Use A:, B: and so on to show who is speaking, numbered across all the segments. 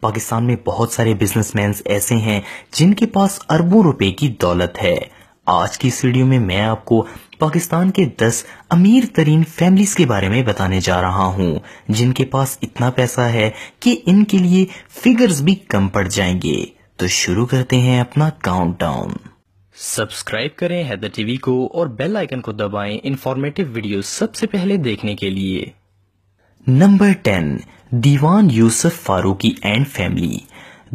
A: پاکستان میں بہت سارے بزنس مینز ایسے ہیں جن کے پاس اربوں روپے کی دولت ہے آج کی میں میں آپ کو پاکستان کے دس امیر ترین فیملیز کے بارے میں بتانے جا رہا ہوں جن کے کے پاس اتنا پیسہ ہے کہ ان لیے فگرز بھی کم پڑ جائیں گے تو شروع کرتے ہیں اپنا کاؤنٹ ڈاؤن سبسکرائب کریں ٹی وی کو اور بیل کو دبائیں انفارمیٹیو ویڈیو سب سے پہلے دیکھنے کے لیے number ten Diwan Yousuf Farooqui and family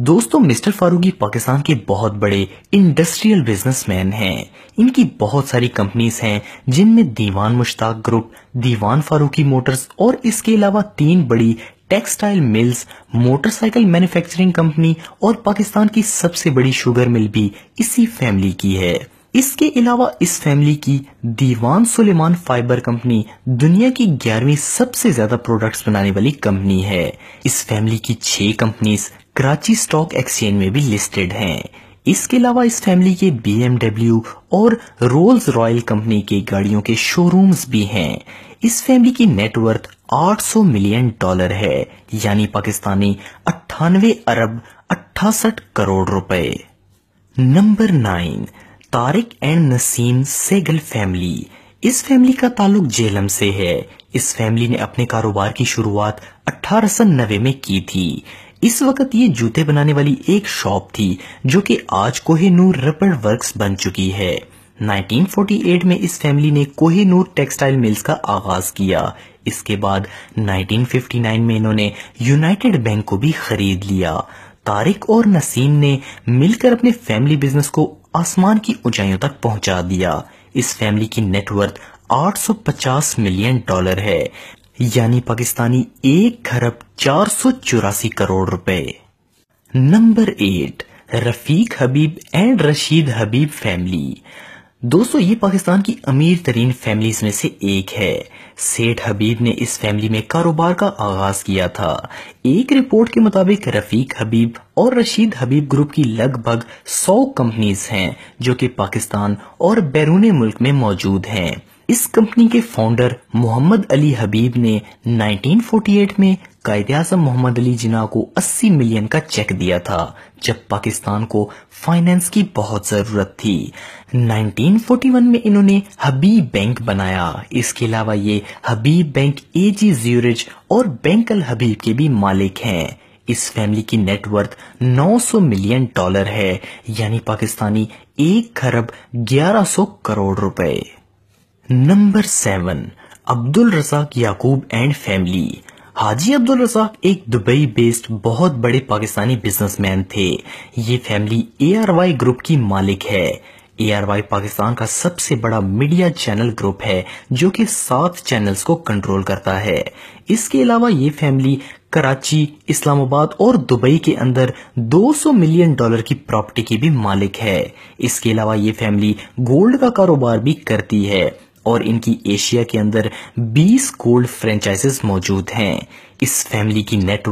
A: دوستو مسٹر فاروقی پاکستان کے بہت بڑے انڈسٹریل بزنس مین ہیں ان کی بہت ساری کمپنیز ہیں جن میں دیوان مشتاق گروپ دیوان فاروقی موٹرز اور اس کے علاوہ تین بڑی textile mills motor cycle manufacturing company اور پاکستان کی سب سے بڑی شوگر مل بھی اسی فیملی کی ہے اس کے علاوہ اس فیملی کی دیوان سلیمان فائبر کمپنی دنیا کی گیارویں سب سے زیادہ پروڈکٹس بنانے والی کمپنی ہے اس فیملی کی چھ کمپنیز کراچی سٹاک ایکسچینج میں بھی لسٹڈ ہیں اس کے علاوہ اس فیملی کے بی ایم ڈیبلیو اور رولز رائل کمپنی کے گاڑیوں کے شو رومز بھی ہیں اس فیملی کی نیٹ ورث آٹھ سو ملین ڈالر ہے یعنی پاکستانی اٹھانوے ارب اٹھاسٹھ کروڑ روپے number nine Tariq and Naseem Saigol family اس فیملی کا تعلق جیلم سے ہے اس فیملی نے اپنے کاروبار کی شروعات اٹھارہ سن نوے میں کی تھی اس وقت یہ جوتے بنانے والی ایک شاپ تھی جو کہ آج کوہ نور رپڑ ورکس بن چکی ہے 1948 میں اس فیملی نے کوہ نور ٹیکسٹائل ملز کا آغاز کیا اس کے بعد 1959 میں انہوں نے یونائٹڈ بینک کو بھی خرید لیا تارک اور نسیم نے مل کر اپنے فیملی بزنس کو آسمان کی اونچائیوں تک پہنچا دیا اس فیملی کی نیٹ ورد آٹھ سو پچاس ملین ڈالر ہے یعنی پاکستانی ایک خرب چار سو چوراسی کروڑ روپے number eight Rafiq Habib and Rashid Habib family دوستو یہ پاکستان کی امیر ترین فیملیز میں سے ایک ہے سیٹ حبیب نے اس فیملی میں کاروبار کا آغاز کیا تھا ایک رپورٹ کے مطابق رفیق حبیب اور رشید حبیب گروپ کی لگ بھگ سو کمپنیز ہیں جو کہ پاکستان اور بیرون ملک میں موجود ہیں اس کمپنی کے فاؤنڈر محمد علی حبیب نے 1948 میں قائد محمد علی کو 80 ملین کا چیک دیا تھا جب پاکستان کو فائننس کی بہت ضرورت تھی 1941 میں انہوں نے حبیب بینک بنایا اس کے علاوہ یہ حبیب بینک اے جی زیورج اور بینک الحبیب کے بھی مالک ہیں اس فیملی کی نیٹورتھ نو سو ملین ڈالر ہے یعنی پاکستانی ایک خرب گیارہ سو کروڑ روپے نمبر سیون عبد الرزاق یعقوب یاقوب اینڈ فیملی حاجی عبد الرزاق ایک دبئی بیسڈ بہت بڑے پاکستانی بزنس مین تھے یہ family A R Y group کی مالک ہے اے آر وائی پاکستان کا سب سے بڑا میڈیا چینل گروپ ہے جو کہ سات چینلز کو کنٹرول کرتا ہے اس کے علاوہ یہ فیملی کراچی اسلام آباد اور دبئی کے اندر دو سو ملین ڈالر کی پراپرٹی کی بھی مالک ہے اس کے علاوہ یہ فیملی گولڈ کا کاروبار بھی کرتی ہے اور ان کی ایشیا کے اندر بیس کولڈ فرنچائزز موجود ہیں اس فیملی کی نیٹ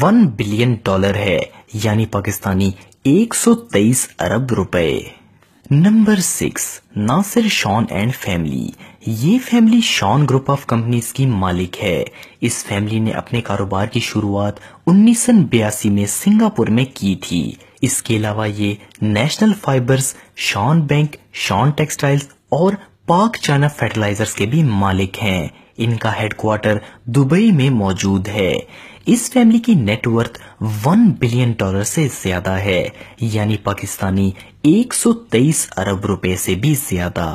A: ون بلین ڈالر ہے یعنی پاکستانی ایک سو ارب روپے number six Nasir Shan and family یہ family Shan group of companies کی مالک ہے اس فیملی نے اپنے کاروبار کی شروعات انیس سن بیاسی میں سنگاپور میں کی تھی اس کے علاوہ یہ national fibres Shan bank Shan textiles اور پاک چانا فیٹلائزرز کے بھی مالک ہیں ان کا ہیڈ کوارٹر دبئی میں موجود ہے اس فیملی کی net net worth one billion dollar سے زیادہ ہے یعنی پاکستانی ایک سو تیئیس ارب روپے سے بھی زیادہ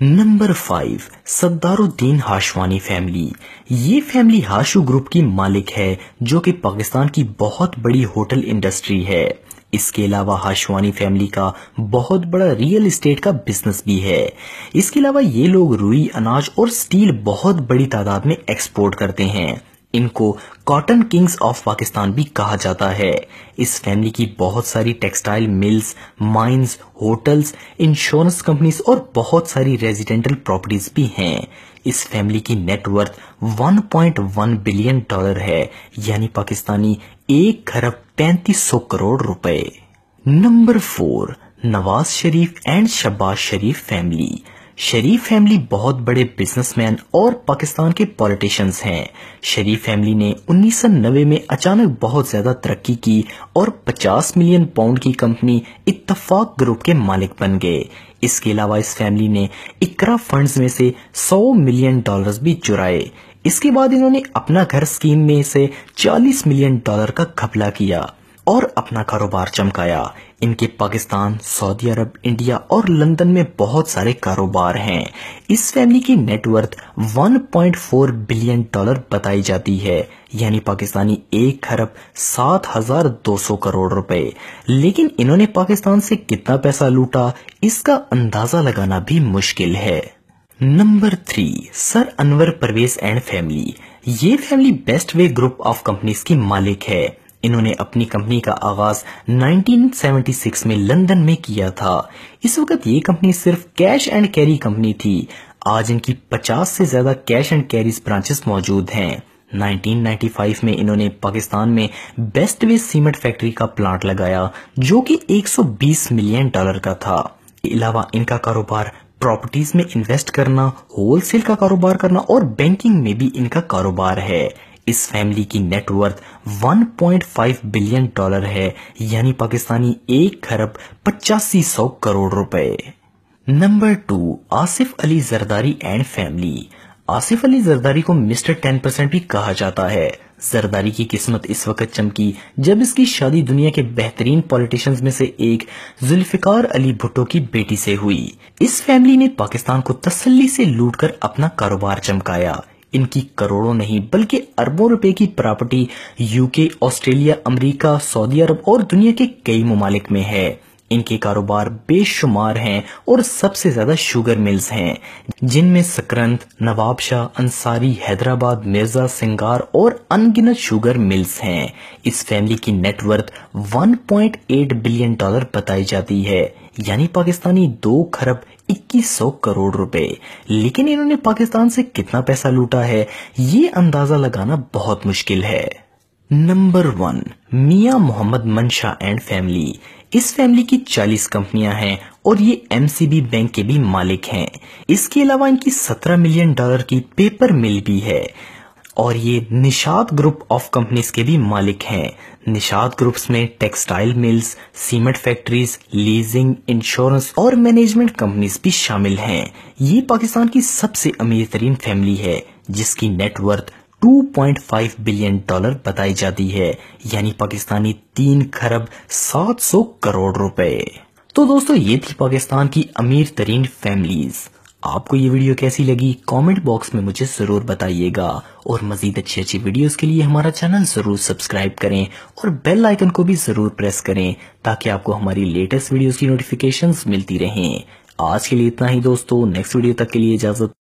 A: number five Sadruddin Hashwani family یہ فیملی ہاشو گروپ کی مالک ہے جو کہ پاکستان کی بہت بڑی ہوٹل انڈسٹری ہے اس کے علاوہ ہاشوانی فیملی کا بہت بڑا ریئل اسٹیٹ کا بزنس بھی ہے اس کے علاوہ یہ لوگ روئی اناج اور سٹیل بہت بڑی تعداد میں ایکسپورٹ کرتے ہیں ان کو کارٹن کنگز آف پاکستان بھی کہا جاتا ہے اس فیملی کی بہت ساری textile mills, mines, hotels, insurance companies اور بہت ساری ریزیڈنٹل پروپٹیز بھی ہیں اس فیملی کی نیٹ ورث 1.1 بلین ڈالر ہے یعنی پاکستانی ایک گھر اب 3500 کروڑ روپے number four Nawaz Sharif and Shahbaz Sharif family Sharif family بہت بڑے بزنس مین اور پاکستان کے پولٹیشنز ہیں شریف فیملی نے انیس نوے میں اچانک بہت زیادہ ترقی کی اور پچاس ملین پاؤنڈ کی کمپنی اتفاق گروپ کے مالک بن گئے اس کے علاوہ اس فیملی نے اکرا فنڈز میں سے سو ملین ڈالرز بھی چرائے اس کے بعد انہوں نے اپنا گھر سکیم میں سے چالیس ملین ڈالر کا کپلا کیا اور اپنا کاروبار چمکایا ان کے پاکستان سعودی عرب انڈیا اور لندن میں بہت سارے کاروبار ہیں اس فیملی کی نیٹ ورت 1.4 بلین ڈالر بتائی جاتی ہے یعنی پاکستانی ایک خرب سات ہزار دو سو کروڑ روپے لیکن انہوں نے پاکستان سے کتنا پیسہ لوٹا اس کا اندازہ لگانا بھی مشکل ہے number three sir Anwar Pervez and family یہ family best way group of companies کی مالک ہے انہوں نے اپنی کمپنی کا آغاز 1976 میں لندن میں کیا تھا اس وقت یہ کمپنی صرف کیش اینڈ کیری کمپنی تھی آج ان کی پچاس سے زیادہ کیش اینڈ کیریز برانچز موجود ہیں 1995 میں انہوں نے پاکستان میں بیسٹ ویس سیمنٹ فیکٹری کا پلانٹ لگایا جو کہ 120 ملین ڈالر کا تھا علاوہ ان کا کاروبار بارٹیز میں انویسٹ کرنا ہول سیل کا کاروبار کرنا اور بینکنگ میں بھی ان کا کاروبار ہے اس فیملی کی نیٹ ورث 1.5 بلین ڈالر ہے یعنی پاکستانی ایک خرب پچاسی سو کروڑ روپے number two Asif Ali Zardari and family Asif Ali Zardari کو مسٹر ٹین بھی کہا جاتا ہے زرداری کی قسمت اس وقت چمکی جب اس کی شادی دنیا کے بہترین پولیٹیشنز میں سے ایک علی بھٹو کی بیٹی سے ہوئی اس فیملی نے پاکستان کو تسلی سے لوٹ کر اپنا کاروبار چمکایا ان کی کروڑوں نہیں بلکہ اربوں روپے کی پراپٹی یوکے آسٹریلیا امریکہ سعودی عرب اور دنیا کے کئی ممالک میں ہے ان کے کاروبار بے شمار ہیں اور سب سے زیادہ شوگر ملز ہیں جن میں سکرنت نواب شاہ انساری ہیدرآباد مرزا سنگار اور انگنت شوگر ملز ہیں اس فیملی کی نیٹ ورت 1.8 بلین ڈالر بتائی جاتی ہے یعنی پاکستانی دو خرب اکیس سو کروڑ روپے لیکن انہوں نے پاکستان سے کتنا پیسہ لوٹا ہے یہ اندازہ لگانا بہت مشکل ہے نمبر ون میاں محمد منشا اینڈ فیملی اس فیملی کی چالیس کمپنیاں ہیں اور یہ ایم سی بی بینک کے بھی مالک ہیں اس کے علاوہ ان کی سترہ ملین ڈالر کی پیپر مل بھی ہے اور یہ نشاد گروپ آف کمپنیز کے بھی مالک ہیں نشاد گروپس میں textile mills cement factories leasing insurance اور مینجمنٹ کمپنیز بھی شامل ہیں یہ پاکستان کی سب سے امیر ترین فیملی ہے جس کی نیٹ ورتھ 2.5 بلین ڈالر بتائی جاتی ہے یعنی پاکستانی تین خرب سات سو کروڑ روپے تو دوستو یہ تھی پاکستان کی امیر ترین فیملیز آپ کو یہ ویڈیو کیسی لگی کامنٹ باکس میں مجھے ضرور بتائیے گا اور مزید اچھی اچھی ویڈیوز کے لیے ہمارا چینل ضرور سبسکرائب کریں اور بیل آئکن کو بھی ضرور پریس کریں تاکہ آپ کو ہماری لیٹسٹ ویڈیوز کی نوٹفیکیشنز ملتی رہیں آج کے لیے اتنا ہی دوستو ویڈیو تک کے لیے اجازت